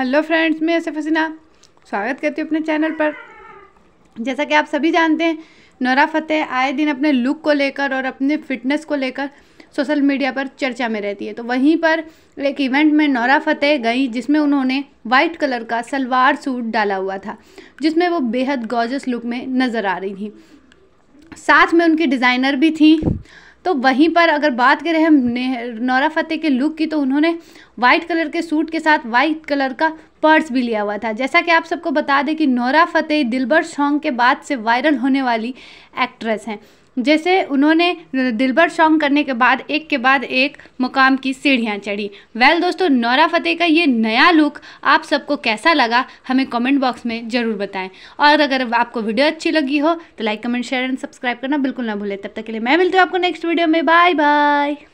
hello friends मैं ऐसे हसीना स्वागत करती हूँ अपने चैनल पर जैसा कि आप सभी जानते हैं नोरा फतेह आए दिन अपने लुक को लेकर और अपने फिटनेस को लेकर सोशल मीडिया पर चर्चा में रहती है तो वहीं पर एक इवेंट में नौरा फतेह गई जिसमें उन्होंने वाइट कलर का सलवार सूट डाला हुआ था जिसमें वो बेहद गॉजस लुक में नज़र आ रही थी साथ में उनकी डिज़ाइनर भी थी तो वहीं पर अगर बात करें हम नौरा फतेह के लुक की तो उन्होंने वाइट कलर के सूट के साथ वाइट कलर का पर्स भी लिया हुआ था जैसा कि आप सबको बता दें कि नौरा फतेह दिलबर सॉन्ग के बाद से वायरल होने वाली एक्ट्रेस हैं जैसे उन्होंने दिलबर सॉन्ग करने के बाद एक के बाद एक मुकाम की सीढ़ियाँ चढ़ी वेल दोस्तों नौरा फतेह का ये नया लुक आप सबको कैसा लगा हमें कमेंट बॉक्स में ज़रूर बताएं और अगर आपको वीडियो अच्छी लगी हो तो like comment share and subscribe करना बिल्कुल ना भूलें तब तक के लिए मैं मिलती हूँ आपको नेक्स्ट वीडियो में बाय बाय